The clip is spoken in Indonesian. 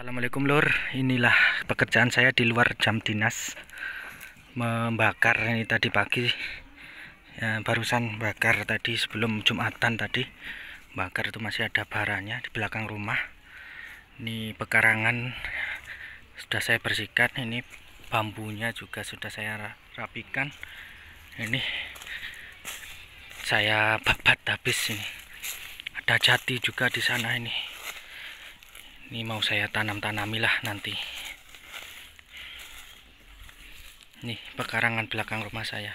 Assalamualaikum Lor, inilah pekerjaan saya di luar jam dinas membakar ini tadi pagi ya, barusan bakar tadi sebelum Jumatan tadi bakar itu masih ada baranya di belakang rumah ini pekarangan sudah saya bersihkan ini bambunya juga sudah saya rapikan ini saya babat habis ini ada jati juga di sana ini ini mau saya tanam-tanami lah nanti nih pekarangan belakang rumah saya